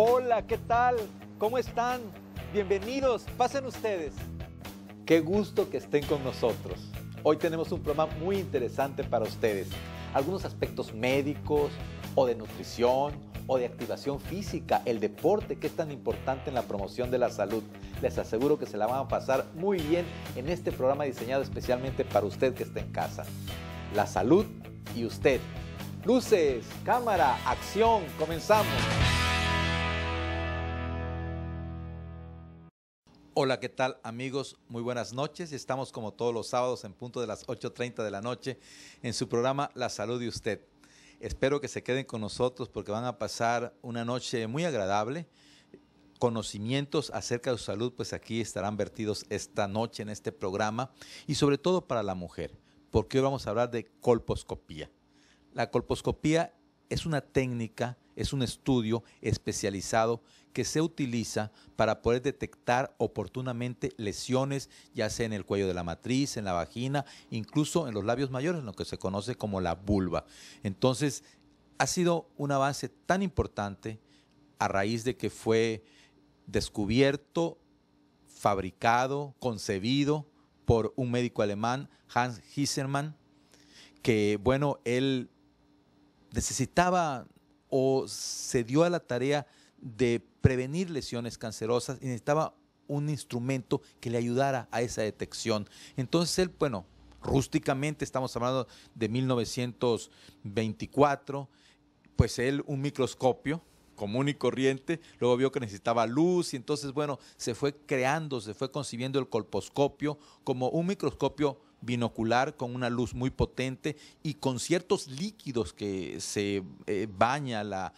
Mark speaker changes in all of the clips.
Speaker 1: Hola, ¿qué tal? ¿Cómo están? Bienvenidos, pasen ustedes. Qué gusto que estén con nosotros. Hoy tenemos un programa muy interesante para ustedes. Algunos aspectos médicos o de nutrición o de activación física, el deporte que es tan importante en la promoción de la salud. Les aseguro que se la van a pasar muy bien en este programa diseñado especialmente para usted que está en casa. La salud y usted. Luces, cámara, acción, comenzamos. Hola, ¿qué tal amigos? Muy buenas noches. Estamos como todos los sábados en punto de las 8.30 de la noche en su programa La Salud de Usted. Espero que se queden con nosotros porque van a pasar una noche muy agradable. Conocimientos acerca de su salud, pues aquí estarán vertidos esta noche en este programa y sobre todo para la mujer, porque hoy vamos a hablar de colposcopía. La colposcopía es una técnica es un estudio especializado que se utiliza para poder detectar oportunamente lesiones, ya sea en el cuello de la matriz, en la vagina, incluso en los labios mayores, en lo que se conoce como la vulva. Entonces, ha sido un avance tan importante a raíz de que fue descubierto, fabricado, concebido por un médico alemán, Hans Hissermann, que bueno, él necesitaba o se dio a la tarea de prevenir lesiones cancerosas y necesitaba un instrumento que le ayudara a esa detección. Entonces él, bueno, rústicamente, estamos hablando de 1924, pues él un microscopio común y corriente, luego vio que necesitaba luz y entonces, bueno, se fue creando, se fue concibiendo el colposcopio como un microscopio binocular con una luz muy potente y con ciertos líquidos que se eh, baña la,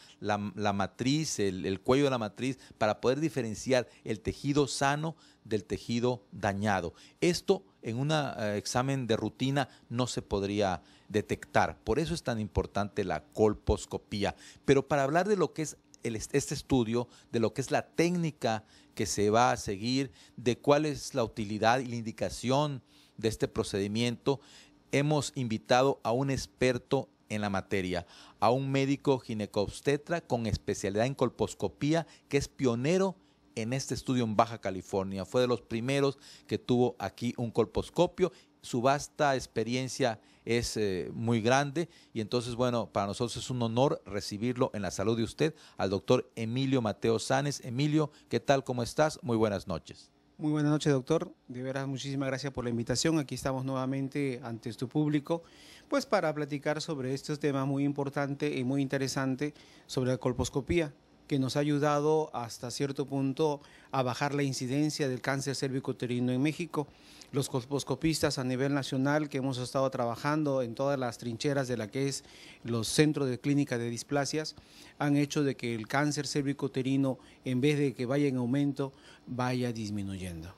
Speaker 1: matriz, el, cuello de la matriz, para poder diferenciar el tejido sano del tejido dañado. Esto en un eh, examen de rutina no se podría detectar. Por eso es tan importante la colposcopía. Pero para hablar de lo que es este estudio, de lo que es la técnica que se va a seguir, de cuál es la utilidad y la indicación de este procedimiento, hemos invitado a un experto en la materia, a un médico ginecobstetra con especialidad en colposcopía que es pionero en este estudio en Baja California. Fue de los primeros que tuvo aquí un colposcopio. Su vasta experiencia es eh, muy grande y entonces, bueno, para nosotros es un honor recibirlo en la salud de usted, al doctor Emilio Mateo Sanes. Emilio, ¿qué tal? ¿Cómo estás? Muy buenas noches.
Speaker 2: Muy buenas noches, doctor. De veras, muchísimas gracias por la invitación. Aquí estamos nuevamente ante tu público, pues para platicar sobre estos temas muy importantes y muy interesantes sobre la colposcopía que nos ha ayudado hasta cierto punto a bajar la incidencia del cáncer terino en México. Los colposcopistas a nivel nacional que hemos estado trabajando en todas las trincheras de la que es los centros de clínica de displasias han hecho de que el cáncer uterino, en vez de que vaya en aumento, vaya disminuyendo.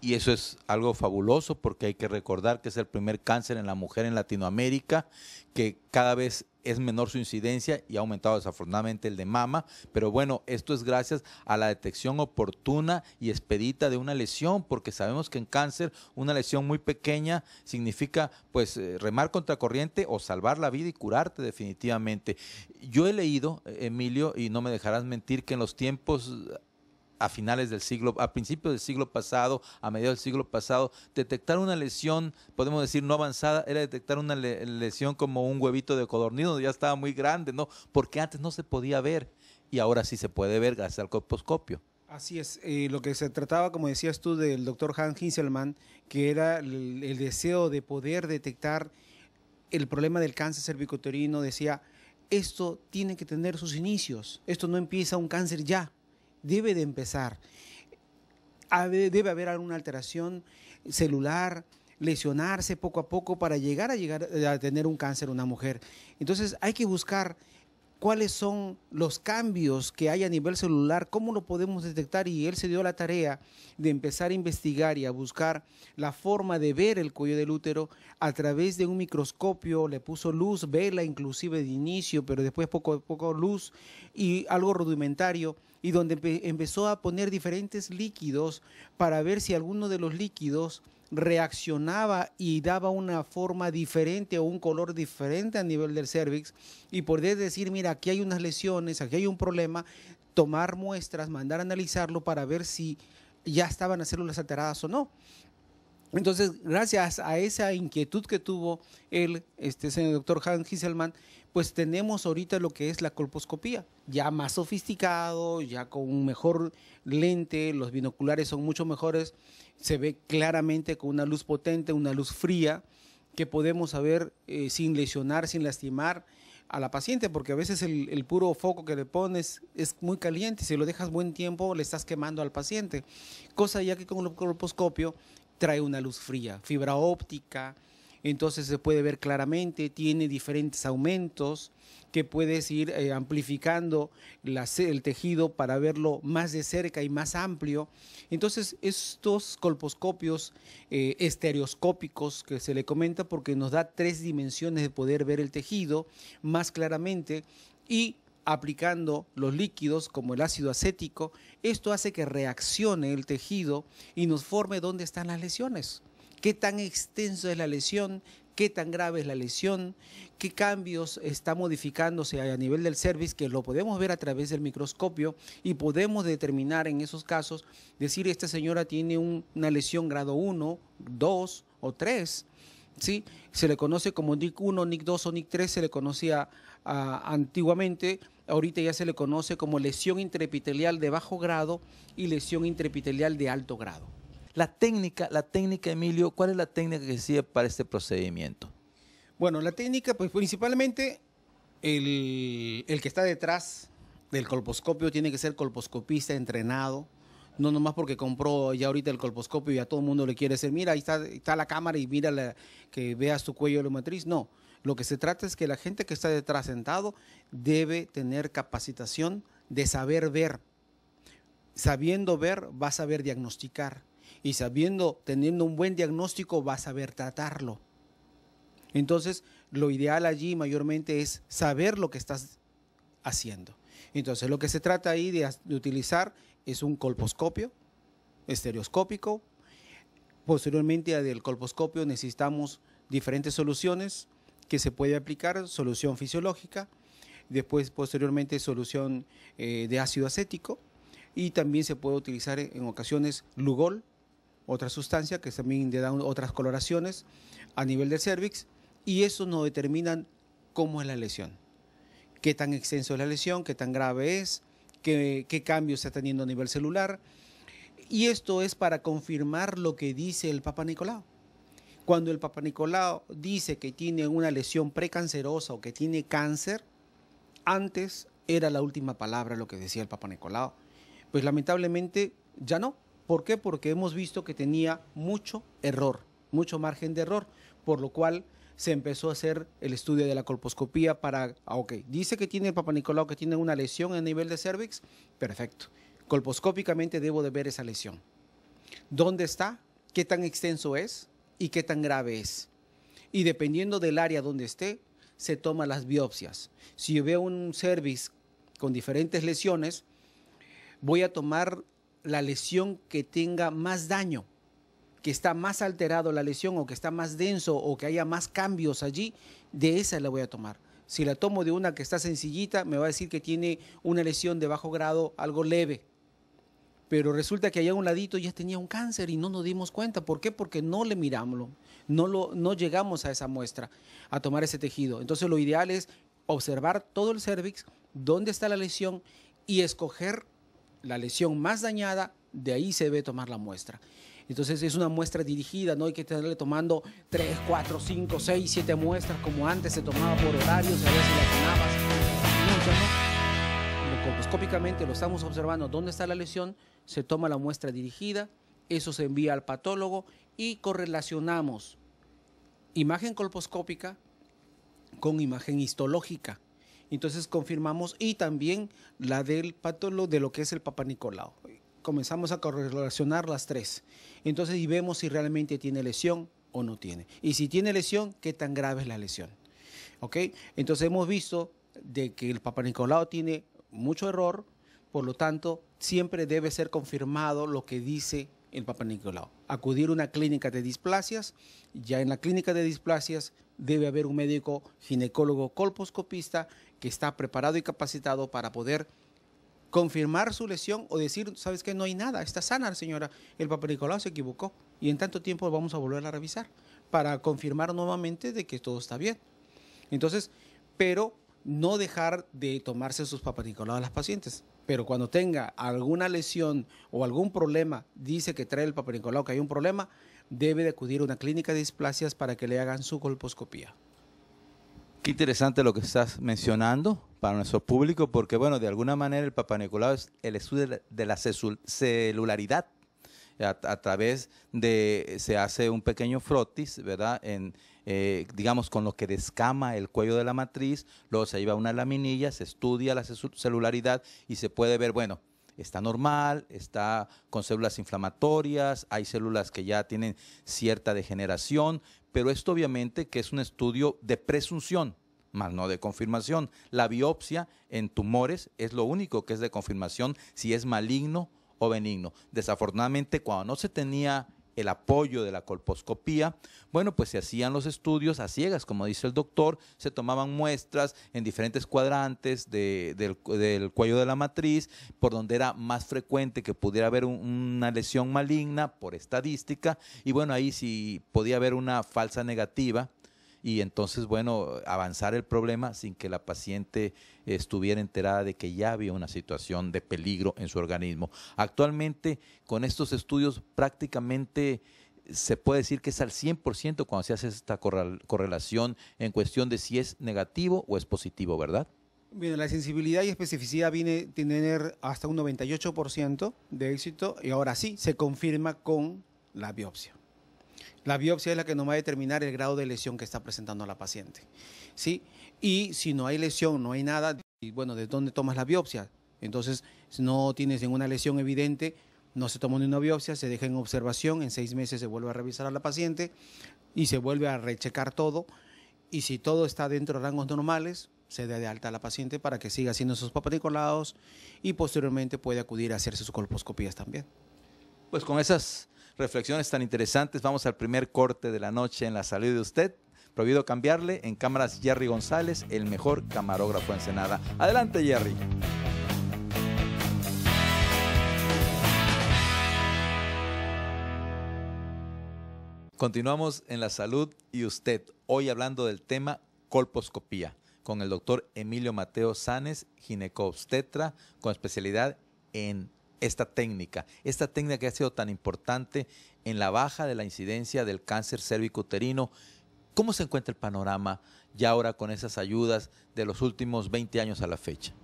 Speaker 1: Y eso es algo fabuloso porque hay que recordar que es el primer cáncer en la mujer en Latinoamérica, que cada vez es menor su incidencia y ha aumentado desafortunadamente el de mama, pero bueno, esto es gracias a la detección oportuna y expedita de una lesión, porque sabemos que en cáncer una lesión muy pequeña significa pues eh, remar contra corriente o salvar la vida y curarte definitivamente. Yo he leído, eh, Emilio, y no me dejarás mentir, que en los tiempos a finales del siglo, a principios del siglo pasado, a mediados del siglo pasado, detectar una lesión, podemos decir no avanzada, era detectar una lesión como un huevito de codorniz, ya estaba muy grande, ¿no? Porque antes no se podía ver y ahora sí se puede ver gracias al corposcopio.
Speaker 2: Así es, eh, lo que se trataba, como decías tú, del doctor Hans Hinselmann, que era el, el deseo de poder detectar el problema del cáncer cervicoterino, decía, esto tiene que tener sus inicios, esto no empieza un cáncer ya, debe de empezar. Debe haber alguna alteración celular, lesionarse poco a poco para llegar a, llegar eh, a tener un cáncer una mujer. Entonces hay que buscar cuáles son los cambios que hay a nivel celular, cómo lo podemos detectar y él se dio la tarea de empezar a investigar y a buscar la forma de ver el cuello del útero a través de un microscopio, le puso luz, vela inclusive de inicio, pero después poco a poco luz y algo rudimentario y donde empezó a poner diferentes líquidos para ver si alguno de los líquidos reaccionaba y daba una forma diferente o un color diferente a nivel del cervix y poder decir, mira, aquí hay unas lesiones, aquí hay un problema, tomar muestras, mandar a analizarlo para ver si ya estaban las células alteradas o no. Entonces, gracias a esa inquietud que tuvo el este, señor doctor Hans Hiselman pues tenemos ahorita lo que es la colposcopía, ya más sofisticado, ya con un mejor lente, los binoculares son mucho mejores, se ve claramente con una luz potente, una luz fría, que podemos saber eh, sin lesionar, sin lastimar a la paciente, porque a veces el, el, puro foco que le pones es muy caliente, si lo dejas buen tiempo le estás quemando al paciente, cosa ya que con el colposcopio trae una luz fría, fibra óptica, entonces se puede ver claramente, tiene diferentes aumentos que puedes ir eh, amplificando el tejido para verlo más de cerca y más amplio. Entonces, estos colposcopios eh, estereoscópicos que se le comenta porque nos da tres dimensiones de poder ver el tejido más claramente y aplicando los líquidos como el ácido acético, esto hace que reaccione el tejido y nos forme dónde están las lesiones qué tan extenso es la lesión, qué tan grave es la lesión, qué cambios está modificándose a nivel del service, que lo podemos ver a través del microscopio y podemos determinar en esos casos, decir, esta señora tiene una lesión grado 1, 2 o 3. ¿sí? Se le conoce como NIC 1, NIC 2 o NIC 3, se le conocía ah, antiguamente, ahorita ya se le conoce como lesión intraepitelial de bajo grado y lesión intraepitelial de alto grado. La técnica, la técnica, Emilio, ¿cuál es la técnica
Speaker 1: que se sigue para este
Speaker 2: procedimiento? Bueno, la técnica, pues principalmente el, que está detrás del colposcopio tiene que ser colposcopista entrenado, no nomás porque compró ya ahorita el colposcopio y a todo el mundo le quiere decir, mira, ahí está, la cámara y mira la, que vea su cuello de la matriz. No, lo que se trata es que la gente que está detrás sentado debe tener capacitación de saber ver. Sabiendo ver, va a saber diagnosticar y sabiendo, teniendo un buen diagnóstico, vas a saber tratarlo. Entonces, lo ideal allí mayormente es saber lo que estás haciendo. Entonces, lo que se trata ahí de, utilizar es un colposcopio estereoscópico. Posteriormente del colposcopio necesitamos diferentes soluciones que se puede aplicar, solución fisiológica, después posteriormente solución eh, de ácido acético y también se puede utilizar en ocasiones Lugol otra sustancia que también le dan otras coloraciones a nivel del cervix y eso nos determina cómo es la lesión, qué tan extenso es la lesión, qué tan grave es, qué, qué cambio está teniendo a nivel celular. Y esto es para confirmar lo que dice el Papa Nicolau. Cuando el Papa Nicolau dice que tiene una lesión precancerosa o que tiene cáncer, antes era la última palabra lo que decía el Papa Nicolau. Pues lamentablemente ya no. ¿Por qué? Porque hemos visto que tenía mucho error, mucho margen de error, por lo cual se empezó a hacer el estudio de la colposcopía para, ah, ok, dice que tiene el Papa Nicolau que tiene una lesión a nivel de cervix, perfecto. Colposcópicamente debo de ver esa lesión. ¿Dónde está? ¿Qué tan extenso es? ¿Y qué tan grave es? Y dependiendo del área donde esté, se toman las biopsias. Si yo veo un cervix con diferentes lesiones, voy a tomar la lesión que tenga más daño, que está más alterado la lesión o que está más denso o que haya más cambios allí, de esa la voy a tomar. Si la tomo de una que está sencillita, me va a decir que tiene una lesión de bajo grado, algo leve. Pero resulta que allá a un ladito ya tenía un cáncer y no nos dimos cuenta. ¿Por qué? Porque no le miramos, no, lo, no llegamos a esa muestra, a tomar ese tejido. Entonces lo ideal es observar todo el cervix, dónde está la lesión y escoger la lesión más dañada, de ahí se debe tomar la muestra. Entonces es una muestra dirigida, no hay que estarle tomando 3, 4, 5, 6, 7 muestras como antes se tomaba por horario, a veces la tomabas Colposcópicamente lo estamos observando dónde está la lesión, se toma la muestra dirigida, eso se envía al patólogo y correlacionamos imagen colposcópica con imagen histológica. Entonces confirmamos y también la del patólogo de lo que es el Papa Nicolau. Comenzamos a correlacionar las tres. Entonces y vemos si realmente tiene lesión o no tiene. Y si tiene lesión, qué tan grave es la lesión. Entonces hemos visto de que el Papa Nicolau tiene mucho error, por lo tanto, siempre debe ser confirmado lo que dice el Papa Nicolau. Acudir a una clínica de displasias, ya en la clínica de displasias debe haber un médico ginecólogo colposcopista que está preparado y capacitado para poder confirmar su lesión o decir, sabes que no hay nada, está sana la señora, el papel se equivocó y en tanto tiempo vamos a volver a revisar para confirmar nuevamente de que todo está bien. Entonces, pero no dejar de tomarse sus paparicolados a las pacientes. Pero cuando tenga alguna lesión o algún problema, dice que trae el paparicolado, que hay un problema, debe de acudir a una clínica de displasias para que le hagan su colposcopía.
Speaker 1: Qué interesante lo que estás mencionando para nuestro público, porque bueno, de alguna manera el Papa Nicolau es el estudio de la celularidad. A, través de, se hace un pequeño frotis, ¿verdad? En, eh, digamos, con lo que descama el cuello de la matriz, luego se lleva una laminilla, se estudia la celularidad y se puede ver, bueno, está normal, está con células inflamatorias, hay células que ya tienen cierta degeneración, pero esto obviamente que es un estudio de presunción, más no de confirmación. La biopsia en tumores es lo único que es de confirmación si es maligno o benigno. Desafortunadamente, cuando no se tenía el apoyo de la colposcopía, bueno, pues se hacían los estudios a ciegas, como dice el doctor, se tomaban muestras en diferentes cuadrantes del, cuello de la matriz, por donde era más frecuente que pudiera haber una lesión maligna por estadística, y bueno, ahí si sí podía haber una falsa negativa, y entonces, bueno, avanzar el problema sin que la paciente estuviera enterada de que ya había una situación de peligro en su organismo. Actualmente, con estos estudios prácticamente se puede decir que es al 100% cuando se hace esta correlación en cuestión de si es negativo o es positivo, ¿verdad?
Speaker 2: Bien, la sensibilidad y especificidad viene a tener hasta un 98% de éxito y ahora sí se confirma con la biopsia. La biopsia es la que nos va a determinar el grado de lesión que está presentando la paciente. ¿sí? Y si no hay lesión, no hay nada, y bueno, ¿de dónde tomas la biopsia? Entonces, si no tienes ninguna lesión evidente, no se toma una biopsia, se deja en observación, en seis meses se vuelve a revisar a la paciente y se vuelve a rechecar todo. Y si todo está dentro de rangos normales, se da de alta a la paciente para que siga haciendo sus paparicolados y posteriormente puede acudir a hacerse sus colposcopías también.
Speaker 1: Pues con esas reflexiones tan interesantes. Vamos al primer corte de la noche en la salud de usted. Prohibido cambiarle en cámaras Jerry González, el mejor camarógrafo en Senada. Adelante, Jerry. Continuamos en la salud y usted, hoy hablando del tema colposcopía, con el doctor Emilio Mateo Sanes, ginecobstetra, con especialidad en esta técnica, esta técnica que ha sido tan importante en la baja de la incidencia del cáncer uterino, ¿Cómo se encuentra el panorama ya ahora con esas ayudas de los últimos 20 años a la fecha?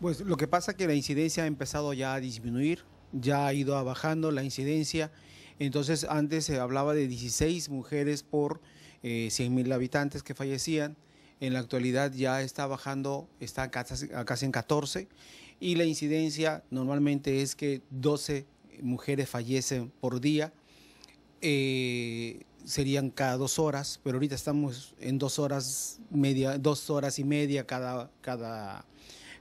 Speaker 2: Pues lo que pasa es que la incidencia ha empezado ya a disminuir, ya ha ido bajando la incidencia. Entonces antes se hablaba de 16 mujeres por 100 eh, mil habitantes que fallecían. En la actualidad ya está bajando, está casi en 14 y la incidencia normalmente es que 12 mujeres fallecen por día, eh, serían cada dos horas, pero ahorita estamos en dos horas media, dos horas y media cada, cada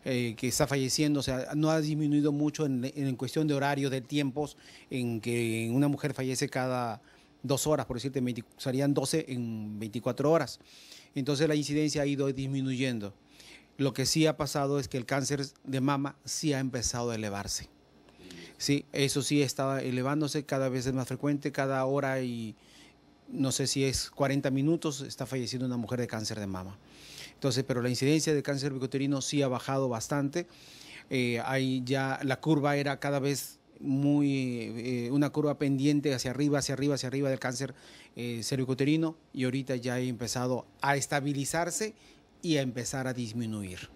Speaker 2: eh, que está falleciendo, o sea, no ha disminuido mucho en, cuestión de horarios, de tiempos, en que una mujer fallece cada dos horas, por decirte, serían 12 en 24 horas. Entonces la incidencia ha ido disminuyendo. Lo que sí ha pasado es que el cáncer de mama sí ha empezado a elevarse. Sí, eso sí está elevándose, cada vez es más frecuente, cada hora y no sé si es 40 minutos está falleciendo una mujer de cáncer de mama. Entonces, pero la incidencia de cáncer bicoterino sí ha bajado bastante. Eh, ya la curva era cada vez muy eh, una curva pendiente hacia arriba, hacia arriba, hacia arriba del cáncer eh, y ahorita ya ha empezado a estabilizarse y a empezar a disminuir.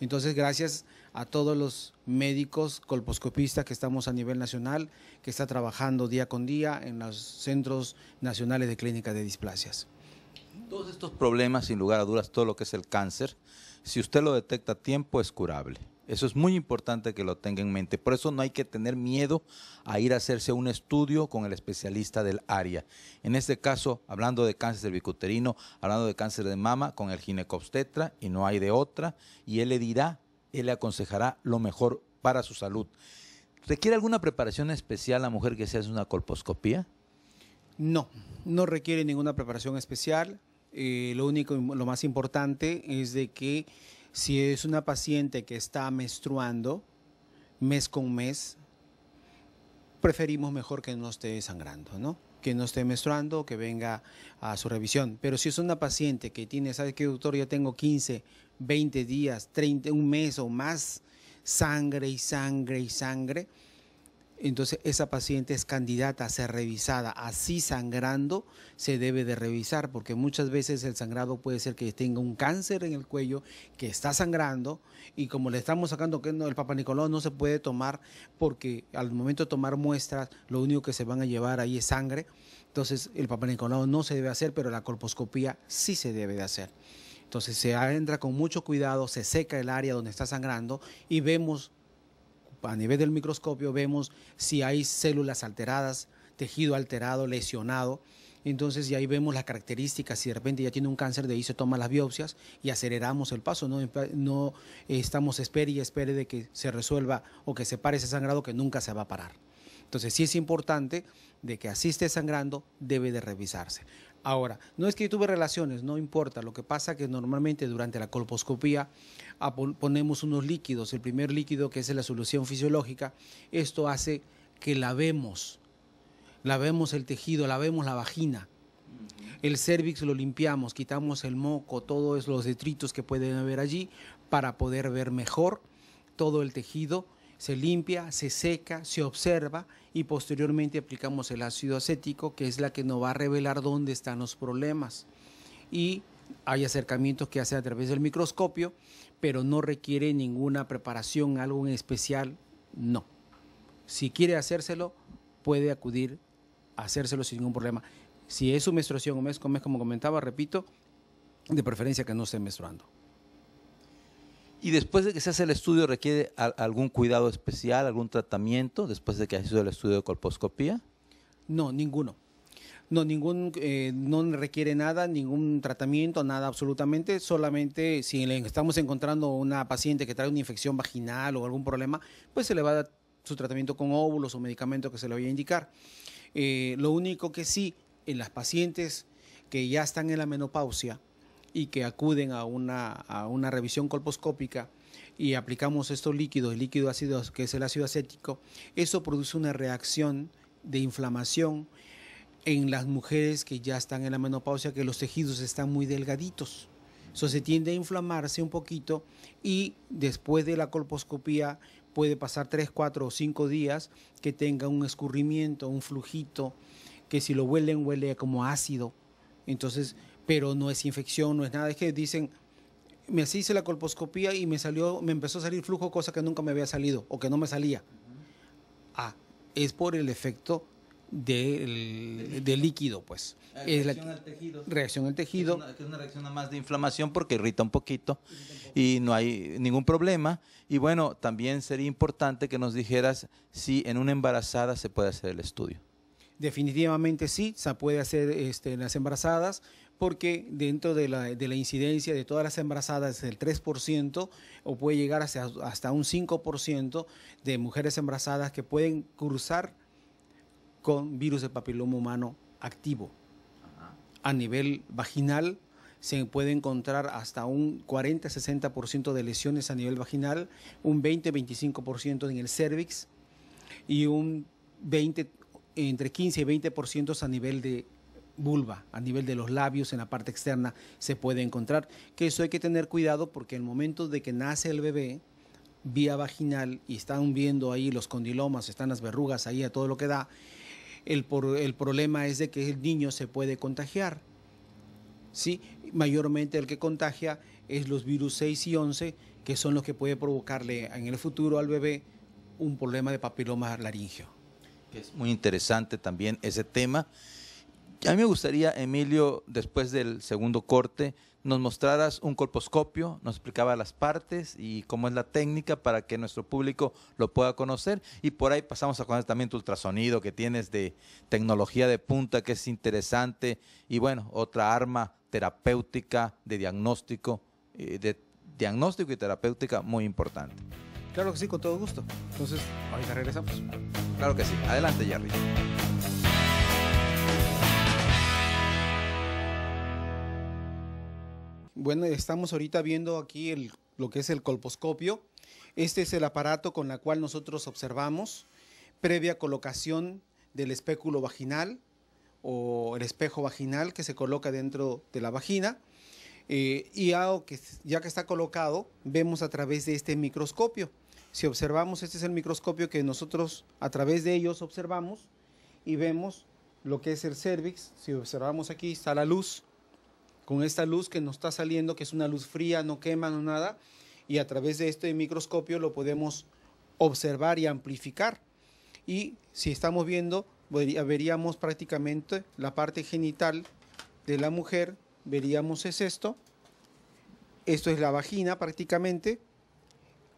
Speaker 2: Entonces, gracias a todos los médicos colposcopistas que estamos a nivel nacional, que está trabajando día con día en los centros nacionales de clínicas de displasias.
Speaker 1: Todos estos problemas, sin lugar a dudas, todo lo que es el cáncer, si usted lo detecta a tiempo, es curable. Eso es muy importante que lo tenga en mente. Por eso no hay que tener miedo a ir a hacerse un estudio con el especialista del área. En este caso, hablando de cáncer bicuterino, hablando de cáncer de mama, con el ginecobstetra y no hay de otra. Y él le dirá, él le aconsejará lo mejor para su salud. ¿Requiere alguna preparación especial la mujer que se hace una colposcopía?
Speaker 2: No, no requiere ninguna preparación especial. Eh, lo único, lo más importante es de que si es una paciente que está menstruando mes con mes, preferimos mejor que no esté sangrando, ¿no? Que no esté menstruando, que venga a su revisión. Pero si es una paciente que tiene, ¿sabes qué, doctor? Yo tengo 15, 20 días, 30, un mes o más, sangre y sangre y sangre entonces esa paciente es candidata a ser revisada. Así sangrando se debe de revisar porque muchas veces el sangrado puede ser que tenga un cáncer en el cuello que está sangrando y como le estamos sacando que el Papa Nicolau no se puede tomar porque al momento de tomar muestras lo único que se van a llevar ahí es sangre. Entonces el Papa Nicolau no se debe hacer, pero la corposcopía sí se debe de hacer. Entonces se entra con mucho cuidado, se seca el área donde está sangrando y vemos a nivel del microscopio vemos si hay células alteradas, tejido alterado, lesionado. Entonces, y ahí vemos las características. Si de repente ya tiene un cáncer, de ahí se toman las biopsias y aceleramos el paso. No, estamos espere y espere de que se resuelva o que se pare ese sangrado que nunca se va a parar. Entonces, sí es importante de que así esté sangrando, debe de revisarse. Ahora, no es que tuve relaciones, no importa. Lo que pasa es que normalmente durante la colposcopía ponemos unos líquidos. El primer líquido, que es la solución fisiológica, esto hace que lavemos. Lavemos el tejido, lavemos la vagina. El cervix lo limpiamos, quitamos el moco, todos los detritos que pueden haber allí para poder ver mejor todo el tejido se limpia, se seca, se observa y posteriormente aplicamos el ácido acético, que es la que nos va a revelar dónde están los problemas. Y hay acercamientos que hace a través del microscopio, pero no requiere ninguna preparación, algo en especial, no. Si quiere hacérselo, puede acudir a hacérselo sin ningún problema. Si es su menstruación o mes con mes, como comentaba, repito, de preferencia que no esté menstruando. Y después de que se hace el
Speaker 1: estudio, ¿requiere algún cuidado especial, algún tratamiento después de que ha sido el estudio de colposcopía?
Speaker 2: No, ninguno. No, ningún, eh, no requiere nada, ningún tratamiento, nada absolutamente. Solamente si estamos encontrando una paciente que trae una infección vaginal o algún problema, pues se le va a dar su tratamiento con óvulos o medicamentos que se le vaya a indicar. Eh, lo único que sí, en las pacientes que ya están en la menopausia, y que acuden a una, a una revisión colposcópica y aplicamos estos líquidos, el líquido ácido que es el ácido acético, eso produce una reacción de inflamación en las mujeres que ya están en la menopausia, que los tejidos están muy delgaditos. Eso se tiende a inflamarse un poquito y después de la colposcopía puede pasar 3, 4 o 5 días que tenga un escurrimiento, un flujito, que si lo huelen huele como ácido. Entonces pero no es infección, no es nada. Es que dicen, me hice la colposcopía y me salió, me empezó a salir flujo, cosa que nunca me había salido o que no me salía. Ah, es por el efecto del, líquido, pues. Reacción al
Speaker 1: tejido. Reacción al tejido. Es una, es una reacción más de inflamación porque irrita un poquito y no hay ningún problema. Y bueno, también sería importante que nos dijeras si en una embarazada se puede hacer el estudio.
Speaker 2: Definitivamente sí, se puede hacer este, en las embarazadas porque dentro de la, incidencia de todas las embarazadas el 3% o puede llegar hasta un 5% de mujeres embarazadas que pueden cruzar con virus de papiloma humano activo. A nivel vaginal se puede encontrar hasta un 40-60% de lesiones a nivel vaginal, un 20-25% en el cervix y un 20, entre 15 y 20% a nivel de vulva, a nivel de los labios, en la parte externa, se puede encontrar. Que eso hay que tener cuidado porque el momento de que nace el bebé, vía vaginal, y están viendo ahí los condilomas, están las verrugas ahí a todo lo que da, el, por, el problema es de que el niño se puede contagiar. ¿sí? Mayormente el que contagia es los virus 6 y 11, que son los que puede provocarle en el futuro al bebé un problema de papiloma laringeo.
Speaker 1: Es muy interesante también ese tema a mí me gustaría, Emilio, después del segundo corte, nos mostraras un colposcopio, nos explicabas las partes y cómo es la técnica para que nuestro público lo pueda conocer. Y por ahí pasamos a conocer también tu ultrasonido que tienes de tecnología de punta, que es interesante. Y bueno, otra arma terapéutica de diagnóstico, eh, de diagnóstico y terapéutica muy importante.
Speaker 2: Claro que sí, con todo gusto. Entonces, ahorita regresamos. Claro que sí. Adelante, Jerry. Bueno, estamos ahorita viendo aquí lo que es el colposcopio. Este es el aparato con el cual nosotros observamos previa colocación del espéculo vaginal o el espejo vaginal que se coloca dentro de la vagina. Eh, y ya que está colocado, vemos a través de este microscopio. Si observamos, este es el microscopio que nosotros a través de ellos observamos y vemos lo que es el cervix. Si observamos aquí, está la luz con esta luz que nos está saliendo, que es una luz fría, no quema, no nada, y a través de este microscopio lo podemos observar y amplificar. Y si estamos viendo, veríamos prácticamente la parte genital de la mujer, veríamos es esto, esto es la vagina prácticamente,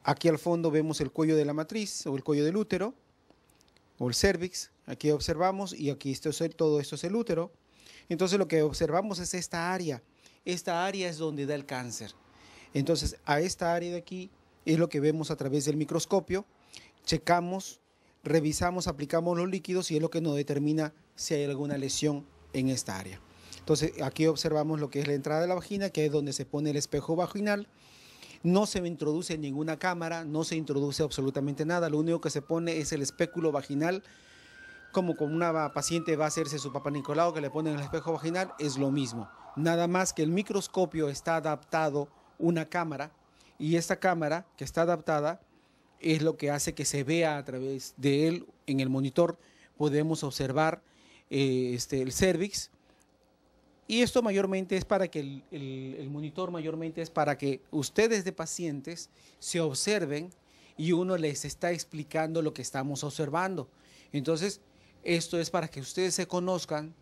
Speaker 2: aquí al fondo vemos el cuello de la matriz o el cuello del útero o el cervix, aquí observamos y aquí esto todo esto es el útero, entonces lo que observamos es esta área. Esta área es donde da el cáncer. Entonces a esta área de aquí es lo que vemos a través del microscopio. Checamos, revisamos, aplicamos los líquidos y es lo que nos determina si hay alguna lesión en esta área. Entonces aquí observamos lo que es la entrada de la vagina, que es donde se pone el espejo vaginal. No se introduce ninguna cámara, no se introduce absolutamente nada. Lo único que se pone es el espéculo vaginal como con una paciente va a hacerse su papá Nicolau que le ponen en el espejo vaginal, es lo mismo. Nada más que el microscopio está adaptado una cámara y esta cámara que está adaptada es lo que hace que se vea a través de él en el monitor. Podemos observar eh, este, el cervix. Y esto mayormente es para que el, el, monitor mayormente es para que ustedes de pacientes se observen y uno les está explicando lo que estamos observando. Entonces, esto es para que ustedes se conozcan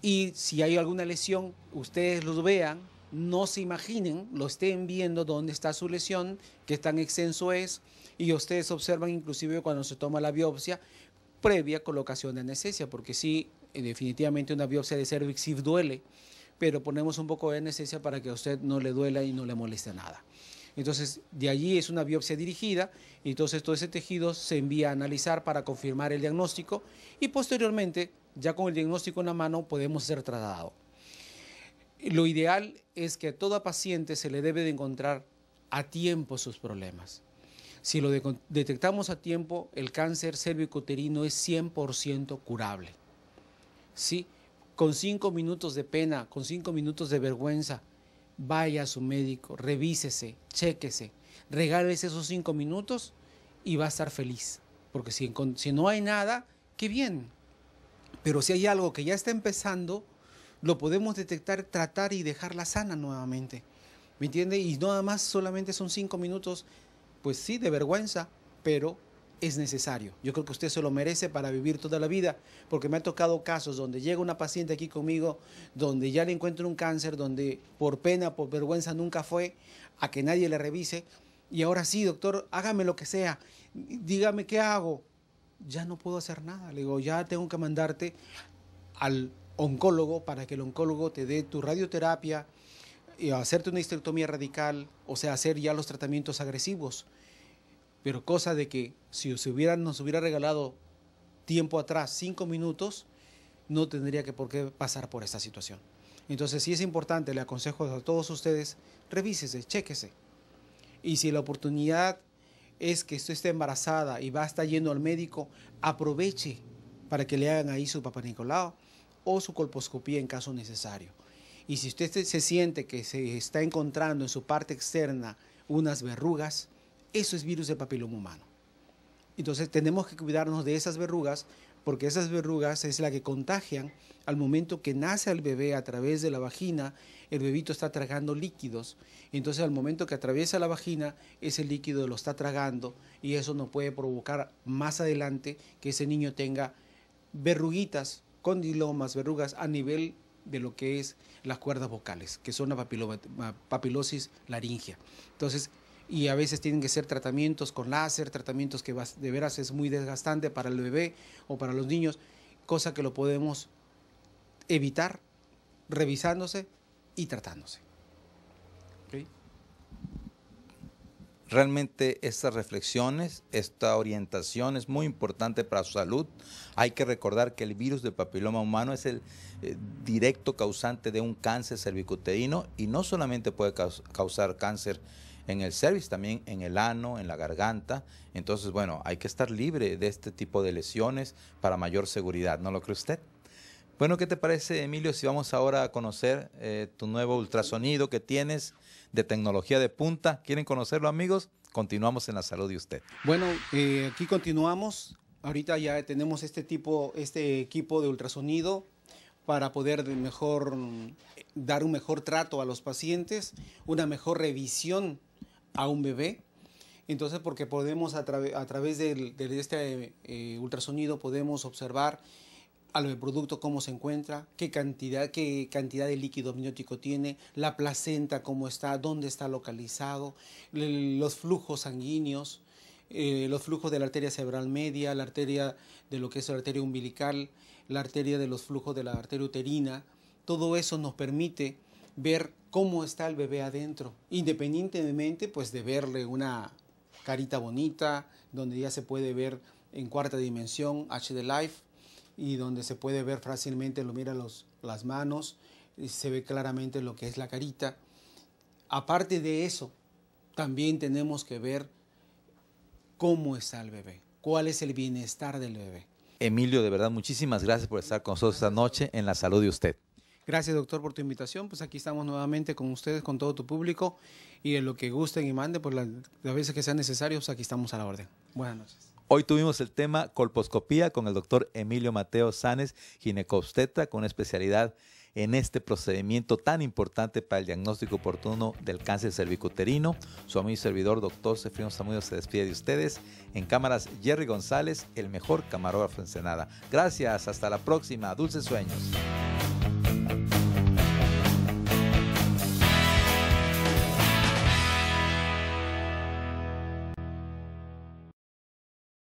Speaker 2: y si hay alguna lesión, ustedes los vean, no se imaginen, lo estén viendo dónde está su lesión, qué tan extenso es, y ustedes observan inclusive cuando se toma la biopsia previa colocación de anestesia, porque sí, eh, definitivamente una biopsia de cervix duele, pero ponemos un poco de anestesia para que a usted no le duela y no le moleste nada. Entonces, de allí es una biopsia dirigida, y entonces todo ese tejido se envía a analizar para confirmar el diagnóstico y posteriormente, ya con el diagnóstico en la mano, podemos ser tratado. Lo ideal es que a toda paciente se le debe de encontrar a tiempo sus problemas. Si lo detectamos a tiempo, el cáncer cervicouterino es 100% curable. ¿Sí? Con cinco minutos de pena, con cinco minutos de vergüenza, vaya a su médico, revísese, chéquese, regálese esos cinco minutos y va a estar feliz. Porque si, si no hay nada, qué bien. Pero si hay algo que ya está empezando, lo podemos detectar, tratar y dejarla sana nuevamente. ¿Me entiende? Y nada más solamente son cinco minutos, pues sí, de vergüenza, pero es necesario. Yo creo que usted se lo merece para vivir toda la vida, porque me ha tocado casos donde llega una paciente aquí conmigo, donde ya le encuentro un cáncer, donde por pena, por vergüenza nunca fue, a que nadie le revise, y ahora sí, doctor, hágame lo que sea, dígame qué hago. Ya no puedo hacer nada, le digo, ya tengo que mandarte al oncólogo para que el oncólogo te dé tu radioterapia, y hacerte una histerectomía radical, o sea, hacer ya los tratamientos agresivos. Pero cosa de que si se hubieran, nos hubiera regalado tiempo atrás, cinco minutos, no tendría que por qué pasar por esta situación. Entonces, si es importante, le aconsejo a todos ustedes, revísese, chéquese. Y si la oportunidad es que usted esté embarazada y va a estar yendo al médico, aproveche para que le hagan ahí su papá o su colposcopía en caso necesario. Y si usted se siente que se está encontrando en su parte externa unas verrugas, eso es virus de papiloma humano. Entonces tenemos que cuidarnos de esas verrugas porque esas verrugas es la que contagian al momento que nace el bebé a través de la vagina, el bebito está tragando líquidos, entonces al momento que atraviesa la vagina, ese líquido lo está tragando y eso no puede provocar más adelante que ese niño tenga verruguitas, condilomas, verrugas a nivel de lo que es las cuerdas vocales, que son la papilosis laringea. Entonces, y a veces tienen que ser tratamientos con láser, tratamientos que de veras es muy desgastante para el bebé o para los niños, cosa que lo podemos evitar revisándose y tratándose.
Speaker 1: Realmente estas reflexiones, esta orientación es muy importante para su salud. Hay que recordar que el virus del papiloma humano es el eh, directo causante de un cáncer cervicuterino y no solamente puede causar cáncer en el service también en el ano, en la garganta. Entonces, bueno, hay que estar libre de este tipo de lesiones para mayor seguridad, ¿no lo cree usted? Bueno, ¿qué te parece, Emilio, si vamos ahora a conocer eh, tu nuevo ultrasonido que tienes de tecnología de punta? ¿Quieren conocerlo, amigos? Continuamos en la salud de usted.
Speaker 2: Bueno, eh, aquí continuamos. Ahorita ya tenemos este tipo, este equipo de ultrasonido para poder mejor mm, dar un mejor trato a los pacientes, una mejor revisión a un bebé. Entonces, porque podemos a, través de, este eh, ultrasonido podemos observar al producto cómo se encuentra, qué cantidad, qué cantidad de líquido amniótico tiene, la placenta cómo está, dónde está localizado, los flujos sanguíneos, eh, los flujos de la arteria cerebral media, la arteria de lo que es la arteria umbilical, la arteria de los flujos de la arteria uterina. Todo eso nos permite ver cómo está el bebé adentro, independientemente pues de verle una carita bonita, donde ya se puede ver en cuarta dimensión HD Life y donde se puede ver fácilmente, lo mira los, las manos, y se ve claramente lo que es la carita. Aparte de eso, también tenemos que ver cómo está el bebé, cuál es el bienestar del bebé.
Speaker 1: Emilio, de verdad, muchísimas gracias por estar con nosotros esta noche en la salud de usted.
Speaker 2: Gracias, doctor, por tu invitación. Pues aquí estamos nuevamente con ustedes, con todo tu público y en lo que gusten y mande, por pues las, veces que sean necesarios, pues aquí estamos a la orden. Buenas noches.
Speaker 1: Hoy tuvimos el tema colposcopía con el doctor Emilio Mateo Sanes, ginecobstetra, con especialidad en este procedimiento tan importante para el diagnóstico oportuno del cáncer cervicuterino. Su amigo y servidor, doctor Sefrino Zamudio, se despide de ustedes. En cámaras, Jerry González, el mejor camarógrafo en Senada. Gracias, hasta la próxima. Dulces sueños.